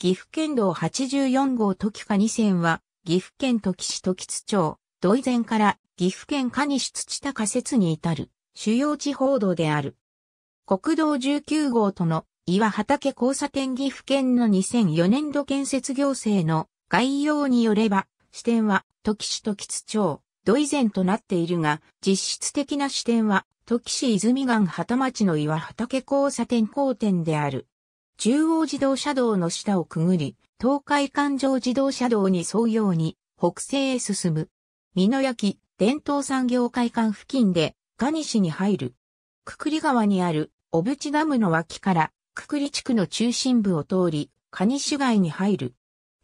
岐阜県道84号時か2線は、岐阜県時市時津町、土井前から岐阜県に西土田仮設に至る、主要地方道である。国道19号との岩畑交差点岐阜県の2004年度建設行政の概要によれば、支店は時市時津町、土井前となっているが、実質的な支店は時市泉岸畑町の岩畑交差点交点である。中央自動車道の下をくぐり、東海環状自動車道に沿うように北西へ進む。美濃焼伝統産業会館付近で、ガニ市に入る。くくり川にある小淵ダムの脇から、くくり地区の中心部を通り、ニ市街に入る。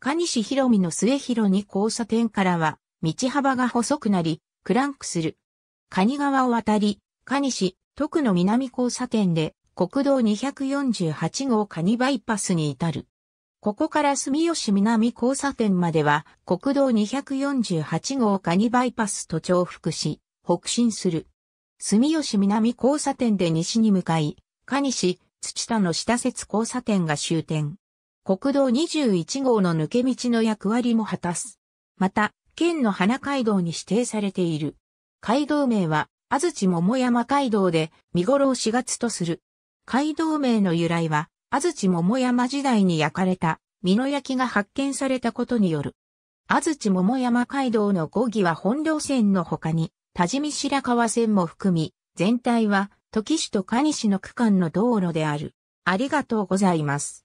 ニ市広見の末広に交差点からは、道幅が細くなり、クランクする。ニ川を渡り、ニ市、徳の南交差点で、国道248号カニバイパスに至る。ここから住吉南交差点までは国道248号カニバイパスと重複し、北進する。住吉南交差点で西に向かい、カニ市、土田の下節交差点が終点。国道21号の抜け道の役割も果たす。また、県の花街道に指定されている。街道名は、安土桃山街道で見頃を4月とする。街道名の由来は、安土桃山時代に焼かれた、美濃焼が発見されたことによる。安土桃山街道の五義は本領線の他に、多治見白川線も含み、全体は、時市と蟹市の区間の道路である。ありがとうございます。